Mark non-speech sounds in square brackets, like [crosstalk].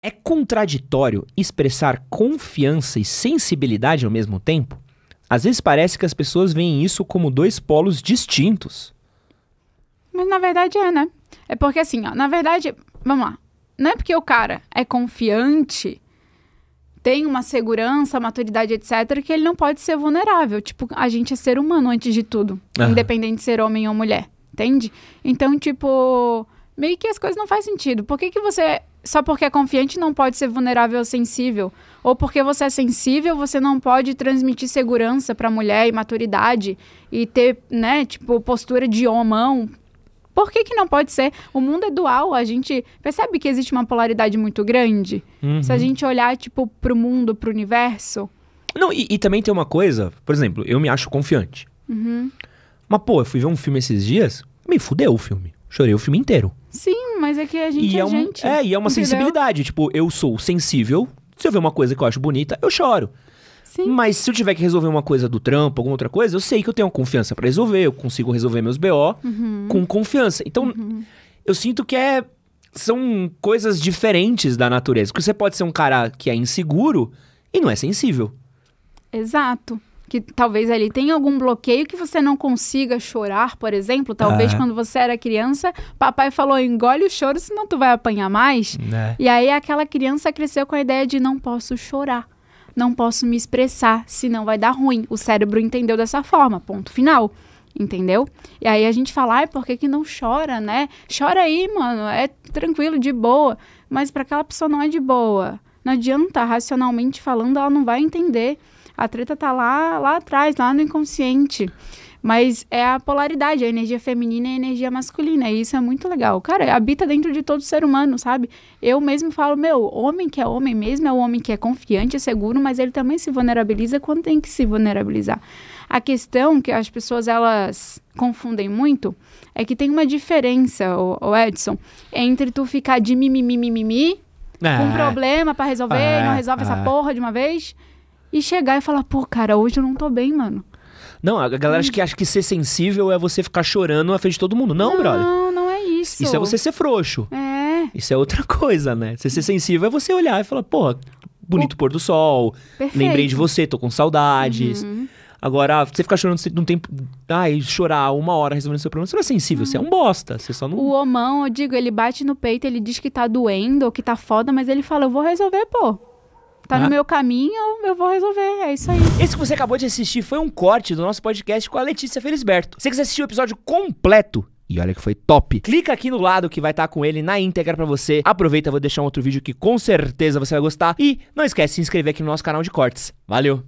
É contraditório expressar confiança e sensibilidade ao mesmo tempo? Às vezes parece que as pessoas veem isso como dois polos distintos. Mas na verdade é, né? É porque assim, ó, na verdade, vamos lá. Não é porque o cara é confiante, tem uma segurança, maturidade, etc, que ele não pode ser vulnerável. Tipo, a gente é ser humano antes de tudo, independente de ser homem ou mulher, entende? Então, tipo, meio que as coisas não fazem sentido. Por que que você só porque é confiante não pode ser vulnerável ou sensível, ou porque você é sensível, você não pode transmitir segurança para mulher e maturidade e ter, né, tipo, postura de homão. Por que, que não pode ser? O mundo é dual, a gente percebe que existe uma polaridade muito grande. Uhum. Se a gente olhar, tipo, pro mundo, pro universo. Não, e, e também tem uma coisa, por exemplo, eu me acho confiante. Uhum. Mas, pô, eu fui ver um filme esses dias, me fudeu o filme. Chorei o filme inteiro. Sim, mas é que a gente e é, é um, gente. É, e é uma entendeu? sensibilidade. Tipo, eu sou sensível. Se eu ver uma coisa que eu acho bonita, eu choro. Sim. Mas se eu tiver que resolver uma coisa do trampo, alguma outra coisa, eu sei que eu tenho confiança para resolver, eu consigo resolver meus BO uhum. com confiança. Então, uhum. eu sinto que é são coisas diferentes da natureza. Porque você pode ser um cara que é inseguro e não é sensível. Exato que talvez ali tenha algum bloqueio que você não consiga chorar, por exemplo. Talvez ah. quando você era criança, papai falou: engole o choro, senão tu vai apanhar mais. Né? E aí aquela criança cresceu com a ideia de não posso chorar. Não posso me expressar, senão vai dar ruim. O cérebro entendeu dessa forma, ponto final entendeu? E aí a gente fala, ai, por que, que não chora, né? Chora aí, mano, é tranquilo, de boa. Mas para aquela pessoa não é de boa. Não adianta, racionalmente falando, ela não vai entender. A treta tá lá, lá atrás, lá no inconsciente. Mas é a polaridade, a energia feminina e a energia masculina. E isso é muito legal. Cara, habita dentro de todo ser humano, sabe? Eu mesmo falo, meu, homem que é homem mesmo é o homem que é confiante, é seguro, mas ele também se vulnerabiliza quando tem que se vulnerabilizar. A questão que as pessoas elas confundem muito é que tem uma diferença, o, Edson, entre tu ficar de mimimi, mimimi, ah, com um problema para resolver, e é, não resolve essa é. porra de uma vez e chegar e falar, pô, cara, hoje eu não tô bem, mano. Não, a galera acha que, acha que ser sensível é você ficar chorando na frente de todo mundo. Não, não brother. Não, não é isso. Isso é você ser frouxo. É. Isso é outra [laughs] coisa, né? Você ser sensível é você olhar e falar, porra, bonito o... pôr do sol. Perfeito. Lembrei de você, tô com saudades. Uhum. Agora, você ficar chorando não tem. Ai, chorar uma hora resolvendo seu problema, você não é sensível, uhum. você é um uhum. bosta. Você só não. O homão, eu digo, ele bate no peito, ele diz que tá doendo ou que tá foda, mas ele fala, eu vou resolver, pô. Tá ah. no meu caminho, eu vou resolver. É isso aí. Esse que você acabou de assistir foi um corte do nosso podcast com a Letícia Felisberto. Se você quiser assistir o episódio completo, e olha que foi top. Clica aqui no lado que vai estar tá com ele na íntegra para você. Aproveita, vou deixar um outro vídeo que com certeza você vai gostar. E não esquece de se inscrever aqui no nosso canal de cortes. Valeu!